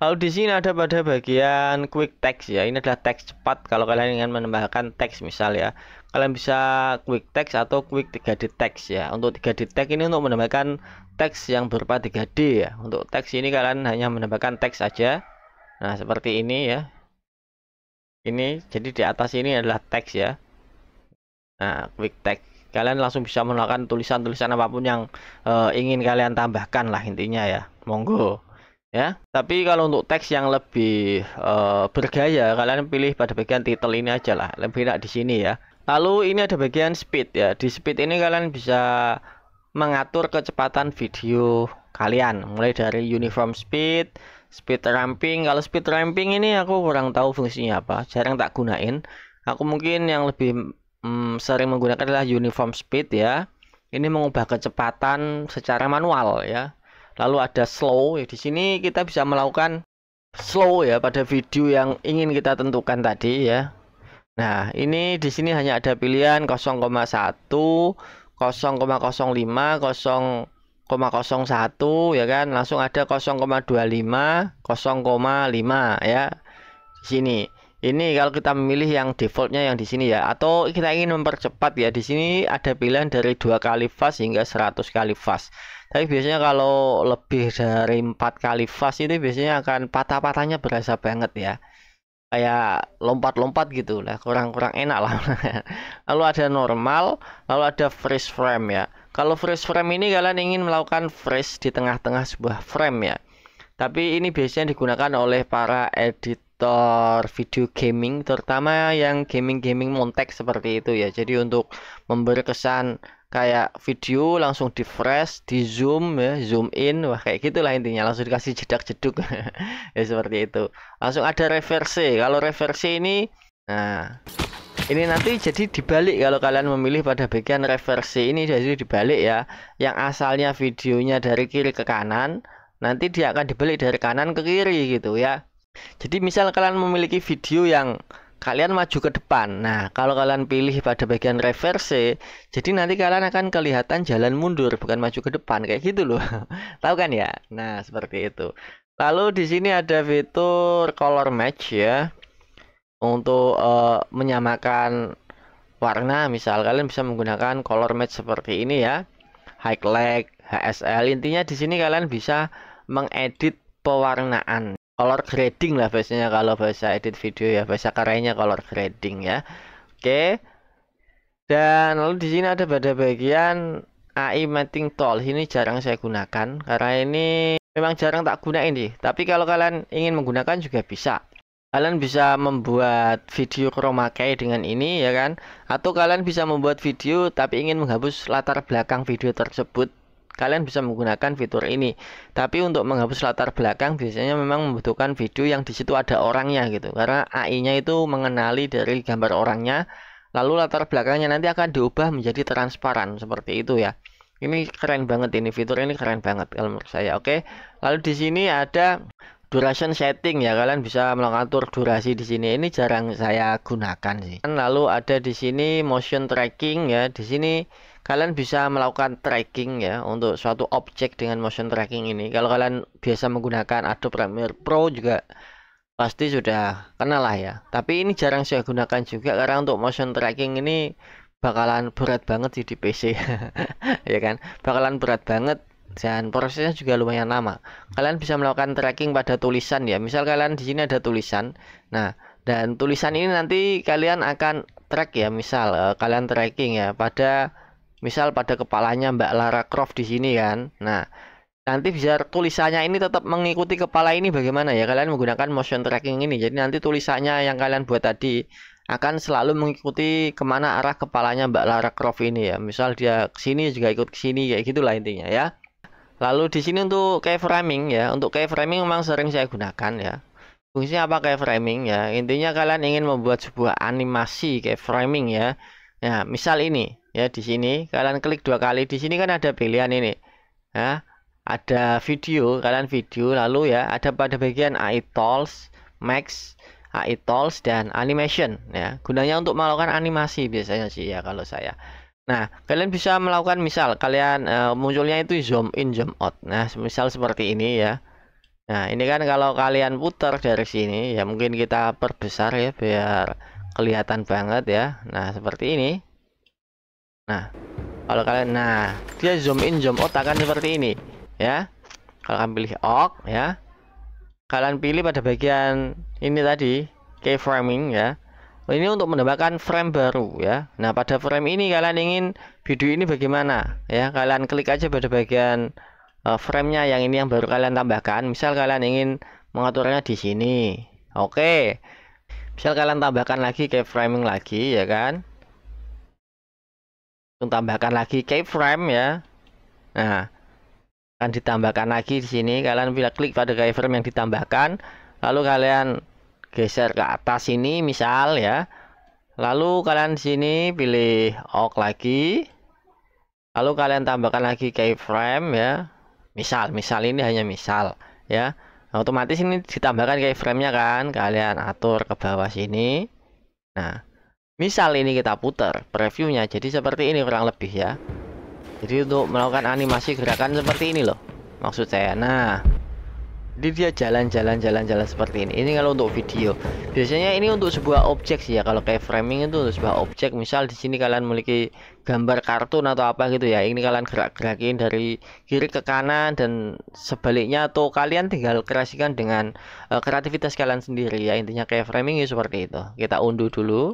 Lalu di sini ada pada bagian quick text ya. Ini adalah teks cepat kalau kalian ingin menambahkan teks misal ya. Kalian bisa quick text atau quick 3D text ya. Untuk 3D text ini untuk menambahkan teks yang berupa 3D ya. Untuk teks ini kalian hanya menambahkan teks aja. Nah, seperti ini ya. Ini jadi di atas ini adalah teks ya. Nah, quick text kalian langsung bisa melakukan tulisan-tulisan apapun yang uh, ingin kalian tambahkan lah intinya ya monggo ya tapi kalau untuk teks yang lebih uh, bergaya kalian pilih pada bagian title ini aja lah lebih enak di sini ya lalu ini ada bagian speed ya di speed ini kalian bisa mengatur kecepatan video kalian mulai dari uniform speed speed ramping kalau speed ramping ini aku kurang tahu fungsinya apa jarang tak gunain aku mungkin yang lebih mm, sering menggunakan adalah uniform speed ya ini mengubah kecepatan secara manual ya Lalu ada slow. ya Di sini kita bisa melakukan slow ya pada video yang ingin kita tentukan tadi ya. Nah, ini di sini hanya ada pilihan 0,1, 0,05, 0,01 ya kan. Langsung ada 0,25, 0,5 ya. Di sini ini kalau kita memilih yang defaultnya yang di sini ya atau kita ingin mempercepat ya di sini ada pilihan dari dua kali fast hingga 100 kali fast tapi biasanya kalau lebih dari empat kali fast itu biasanya akan patah-patahnya berasa banget ya kayak lompat-lompat gitu lah kurang-kurang enak lah lalu ada normal lalu ada freeze frame ya kalau freeze frame ini kalian ingin melakukan freeze di tengah-tengah sebuah frame ya tapi ini biasanya digunakan oleh para edit sektor video gaming terutama yang gaming-gaming montek seperti itu ya. Jadi untuk memberi kesan kayak video langsung di fresh, di zoom ya, zoom in, wah kayak gitulah intinya langsung dikasih jedak-jeduk. ya seperti itu. Langsung ada reverse. Kalau reverse ini nah ini nanti jadi dibalik kalau kalian memilih pada bagian reverse ini jadi dibalik ya yang asalnya videonya dari kiri ke kanan nanti dia akan dibalik dari kanan ke kiri gitu ya jadi misal kalian memiliki video yang kalian maju ke depan. Nah, kalau kalian pilih pada bagian reverse, jadi nanti kalian akan kelihatan jalan mundur bukan maju ke depan kayak gitu loh. Tahu kan ya? Nah, seperti itu. Lalu di sini ada fitur color match ya. Untuk uh, menyamakan warna, misal kalian bisa menggunakan color match seperti ini ya. Highlight, e HSL. Intinya di sini kalian bisa mengedit pewarnaan color grading lah biasanya kalau bahasa edit video ya bahasa kerennya color grading ya oke dan lalu di sini ada pada bagian AI mating tool ini jarang saya gunakan karena ini memang jarang tak gunain sih tapi kalau kalian ingin menggunakan juga bisa kalian bisa membuat video chroma key dengan ini ya kan atau kalian bisa membuat video tapi ingin menghapus latar belakang video tersebut Kalian bisa menggunakan fitur ini. Tapi untuk menghapus latar belakang biasanya memang membutuhkan video yang di situ ada orangnya gitu. Karena AI-nya itu mengenali dari gambar orangnya, lalu latar belakangnya nanti akan diubah menjadi transparan seperti itu ya. Ini keren banget ini fitur ini keren banget kalau menurut saya. Oke. Lalu di sini ada duration setting ya kalian bisa mengatur durasi di sini ini jarang saya gunakan sih kan lalu ada di sini motion tracking ya di sini kalian bisa melakukan tracking ya untuk suatu objek dengan motion tracking ini kalau kalian biasa menggunakan Adobe Premiere Pro juga pasti sudah kenal lah ya tapi ini jarang saya gunakan juga karena untuk motion tracking ini bakalan berat banget sih di PC ya kan bakalan berat banget dan prosesnya juga lumayan lama. Kalian bisa melakukan tracking pada tulisan ya. Misal kalian di sini ada tulisan. Nah, dan tulisan ini nanti kalian akan track ya. Misal eh, kalian tracking ya pada misal pada kepalanya Mbak Lara Croft di sini kan. Nah, nanti bisa tulisannya ini tetap mengikuti kepala ini bagaimana ya. Kalian menggunakan motion tracking ini. Jadi nanti tulisannya yang kalian buat tadi akan selalu mengikuti kemana arah kepalanya Mbak Lara Croft ini ya. Misal dia ke sini juga ikut ke sini kayak gitulah intinya ya. Lalu di sini untuk keyframing ya, untuk keyframing memang sering saya gunakan ya. Fungsinya apa keyframing ya? Intinya kalian ingin membuat sebuah animasi keyframing ya. Nah, misal ini ya di sini kalian klik dua kali di sini kan ada pilihan ini. Ya, ada video, kalian video lalu ya ada pada bagian AI Tools, Max, AI Tools dan Animation ya. Gunanya untuk melakukan animasi biasanya sih ya kalau saya. Nah, kalian bisa melakukan misal kalian e, munculnya itu zoom in zoom out. Nah, misal seperti ini ya. Nah, ini kan kalau kalian putar dari sini ya mungkin kita perbesar ya biar kelihatan banget ya. Nah, seperti ini. Nah, kalau kalian nah, dia zoom in zoom out akan seperti ini ya. Kalau kalian pilih ok ya. Kalian pilih pada bagian ini tadi keyframing ya ini untuk menambahkan frame baru ya nah pada frame ini kalian ingin video ini bagaimana ya kalian klik aja pada bagian uh, framenya yang ini yang baru kalian tambahkan misal kalian ingin mengaturnya di sini oke misal kalian tambahkan lagi ke framing lagi ya kan tambahkan lagi frame ya nah akan ditambahkan lagi di sini kalian bila klik pada keyframe yang ditambahkan lalu kalian geser ke atas ini misal ya lalu kalian di sini pilih ok lagi lalu kalian tambahkan lagi keyframe ya misal misal ini hanya misal ya nah, otomatis ini ditambahkan keyframe-nya kan kalian atur ke bawah sini nah misal ini kita putar previewnya jadi seperti ini kurang lebih ya jadi untuk melakukan animasi gerakan seperti ini loh maksud saya nah jadi dia jalan-jalan jalan-jalan seperti ini ini kalau untuk video biasanya ini untuk sebuah objek sih ya kalau kayak framing itu untuk sebuah objek misal di sini kalian memiliki gambar kartun atau apa gitu ya ini kalian gerak-gerakin dari kiri ke kanan dan sebaliknya atau kalian tinggal kreasikan dengan uh, kreativitas kalian sendiri ya intinya kayak framing ya seperti itu kita unduh dulu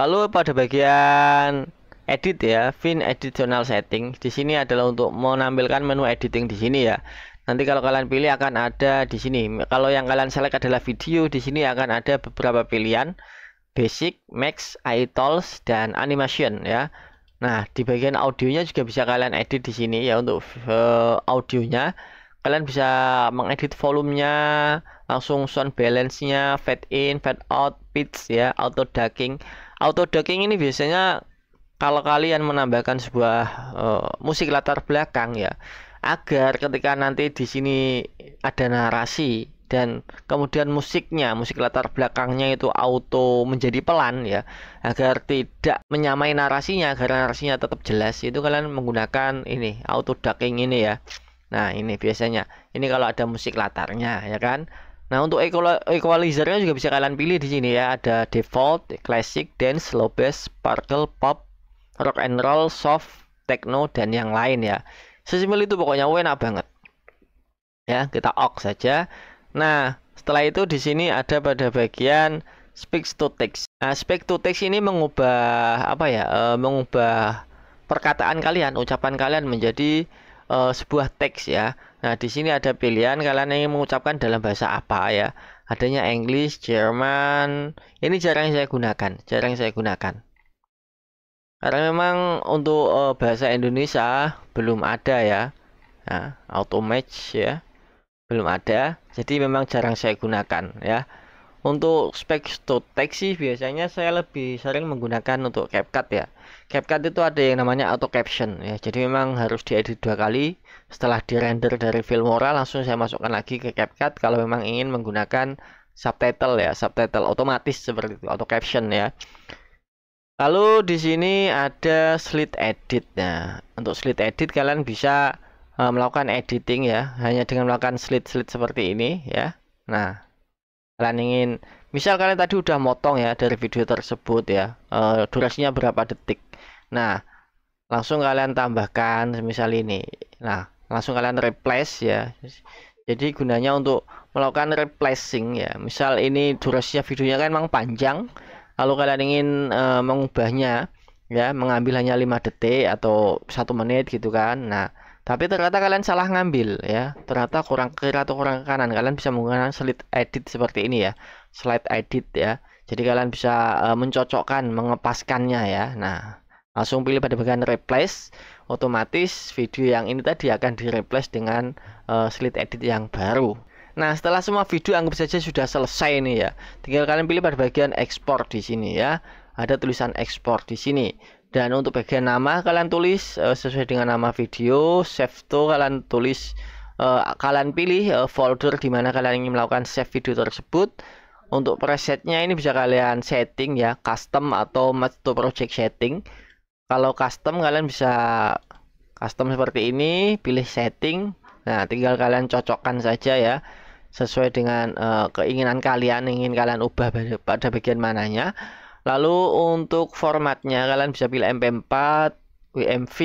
lalu pada bagian edit ya, fin additional setting. Di sini adalah untuk menampilkan menu editing di sini ya. Nanti kalau kalian pilih akan ada di sini. Kalau yang kalian select adalah video, di sini akan ada beberapa pilihan basic, max, iTools dan animation ya. Nah, di bagian audionya juga bisa kalian edit di sini ya untuk uh, audionya. Kalian bisa mengedit volumenya, langsung sound balance-nya, fade in, fade out, pitch ya, auto ducking. Auto ducking ini biasanya kalau kalian menambahkan sebuah uh, musik latar belakang ya agar ketika nanti di sini ada narasi dan kemudian musiknya, musik latar belakangnya itu auto menjadi pelan ya, agar tidak menyamai narasinya, agar narasinya tetap jelas. Itu kalian menggunakan ini auto ducking ini ya. Nah, ini biasanya. Ini kalau ada musik latarnya ya kan. Nah, untuk equalizernya juga bisa kalian pilih di sini ya. Ada default, classic, dance, low bass, sparkle, pop, rock and roll, soft, techno dan yang lain ya. Sesimpel itu pokoknya enak banget. Ya, kita ok saja. Nah, setelah itu di sini ada pada bagian speak to text. Nah, speak to text ini mengubah apa ya? E, mengubah perkataan kalian, ucapan kalian menjadi e, sebuah teks ya. Nah, di sini ada pilihan kalian ingin mengucapkan dalam bahasa apa ya. Adanya English, German. Ini jarang saya gunakan, jarang saya gunakan. Karena memang untuk uh, bahasa Indonesia belum ada ya. Nah, auto match ya. Belum ada. Jadi memang jarang saya gunakan ya. Untuk spek to text sih biasanya saya lebih sering menggunakan untuk CapCut ya. CapCut itu ada yang namanya auto caption ya. Jadi memang harus diedit dua kali. Setelah di render dari Filmora langsung saya masukkan lagi ke CapCut kalau memang ingin menggunakan subtitle ya, subtitle otomatis seperti itu, auto caption ya. Lalu di sini ada slit edit. Nah, untuk slit edit kalian bisa uh, melakukan editing ya, hanya dengan melakukan slit-slit seperti ini ya. Nah, kalian ingin misal kalian tadi udah motong ya dari video tersebut ya. Uh, durasinya berapa detik. Nah, langsung kalian tambahkan misal ini. Nah, langsung kalian replace ya. Jadi gunanya untuk melakukan replacing ya. Misal ini durasinya videonya kan memang panjang kalau kalian ingin e, mengubahnya ya mengambil hanya 5 detik atau satu menit gitu kan. Nah, tapi ternyata kalian salah ngambil ya. Ternyata kurang ke kiri atau kurang ke kanan. Kalian bisa menggunakan slide edit seperti ini ya. Slide edit ya. Jadi kalian bisa e, mencocokkan, mengepaskannya ya. Nah, langsung pilih pada bagian replace otomatis video yang ini tadi akan direplace dengan uh, slide edit yang baru. Nah, setelah semua video anggap saja sudah selesai nih ya. Tinggal kalian pilih pada bagian ekspor di sini ya. Ada tulisan ekspor di sini. Dan untuk bagian nama kalian tulis uh, sesuai dengan nama video, save to kalian tulis uh, kalian pilih uh, folder di mana kalian ingin melakukan save video tersebut. Untuk presetnya ini bisa kalian setting ya, custom atau match to project setting. Kalau custom kalian bisa custom seperti ini, pilih setting. Nah, tinggal kalian cocokkan saja ya sesuai dengan uh, keinginan kalian ingin kalian ubah pada bagian mananya lalu untuk formatnya kalian bisa pilih MP4 WMV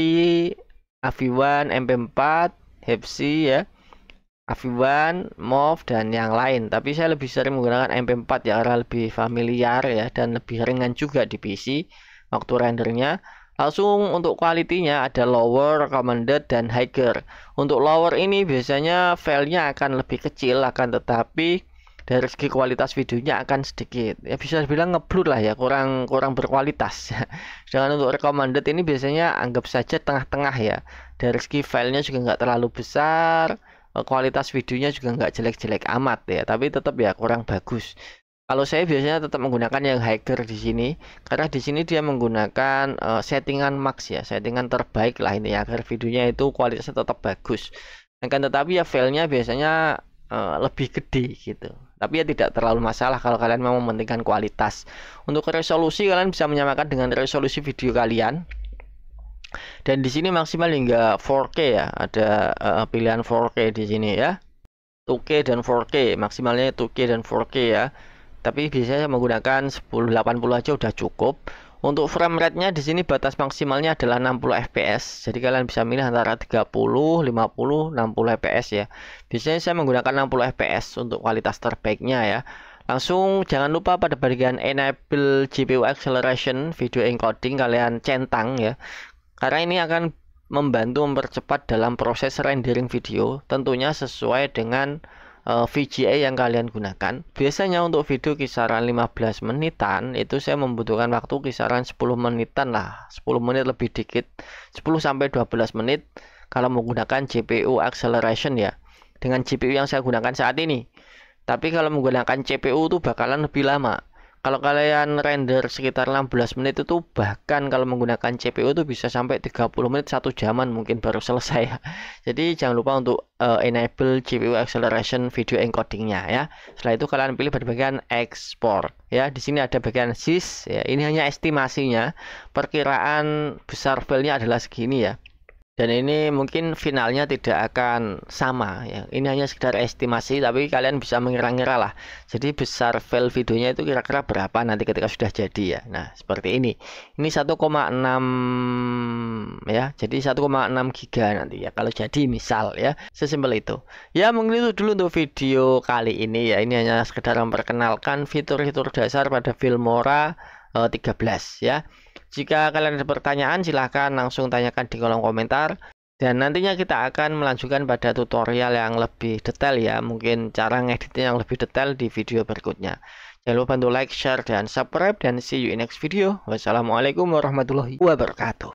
AV1 MP4 HEPSI ya AV1 MOV dan yang lain tapi saya lebih sering menggunakan MP4 ya karena lebih familiar ya dan lebih ringan juga di PC waktu rendernya Langsung untuk kualitinya ada lower, recommended, dan higher. Untuk lower ini biasanya filenya akan lebih kecil, akan tetapi dari segi kualitas videonya akan sedikit ya bisa dibilang ngeblur lah ya kurang kurang berkualitas sedangkan untuk recommended ini biasanya anggap saja tengah-tengah ya dari segi filenya juga nggak terlalu besar eh, kualitas videonya juga nggak jelek-jelek amat ya tapi tetap ya kurang bagus kalau saya biasanya tetap menggunakan yang hiker di sini karena di sini dia menggunakan uh, settingan max ya, settingan terbaik lah ya, agar videonya itu kualitasnya tetap bagus. Akan tetapi ya filenya biasanya uh, lebih gede gitu. Tapi ya tidak terlalu masalah kalau kalian mau mementingkan kualitas. Untuk resolusi kalian bisa menyamakan dengan resolusi video kalian dan di sini maksimal hingga 4K ya ada uh, pilihan 4K di sini ya 2K dan 4K maksimalnya 2K dan 4K ya tapi biasanya menggunakan 1080 aja udah cukup untuk frame rate-nya di sini batas maksimalnya adalah 60 fps. Jadi kalian bisa milih antara 30, 50, 60 fps ya. Biasanya saya menggunakan 60 fps untuk kualitas terbaiknya ya. Langsung jangan lupa pada bagian enable GPU acceleration video encoding kalian centang ya. Karena ini akan membantu mempercepat dalam proses rendering video tentunya sesuai dengan Eh, VGA yang kalian gunakan biasanya untuk video kisaran 15 menitan itu saya membutuhkan waktu kisaran 10 menitan lah 10 menit lebih dikit 10 sampai 12 menit kalau menggunakan GPU acceleration ya dengan GPU yang saya gunakan saat ini tapi kalau menggunakan CPU itu bakalan lebih lama kalau kalian render sekitar 16 menit itu bahkan kalau menggunakan CPU itu bisa sampai 30 menit satu jaman mungkin baru selesai ya. jadi jangan lupa untuk uh, enable GPU acceleration video encodingnya ya setelah itu kalian pilih pada bagian export ya di sini ada bagian sys ya ini hanya estimasinya perkiraan besar filenya adalah segini ya dan ini mungkin finalnya tidak akan sama ya ini hanya sekedar estimasi tapi kalian bisa mengira-ngira lah jadi besar file videonya itu kira-kira berapa nanti ketika sudah jadi ya nah seperti ini ini 1,6 ya jadi 1,6 giga nanti ya kalau jadi misal ya sesimpel itu ya mungkin itu dulu untuk video kali ini ya ini hanya sekedar memperkenalkan fitur-fitur dasar pada Filmora uh, eh, 13 ya jika kalian ada pertanyaan, silahkan langsung tanyakan di kolom komentar. Dan nantinya kita akan melanjutkan pada tutorial yang lebih detail ya, mungkin cara ngeditnya yang lebih detail di video berikutnya. Jangan lupa untuk like, share, dan subscribe, dan see you in next video. Wassalamualaikum warahmatullahi wabarakatuh.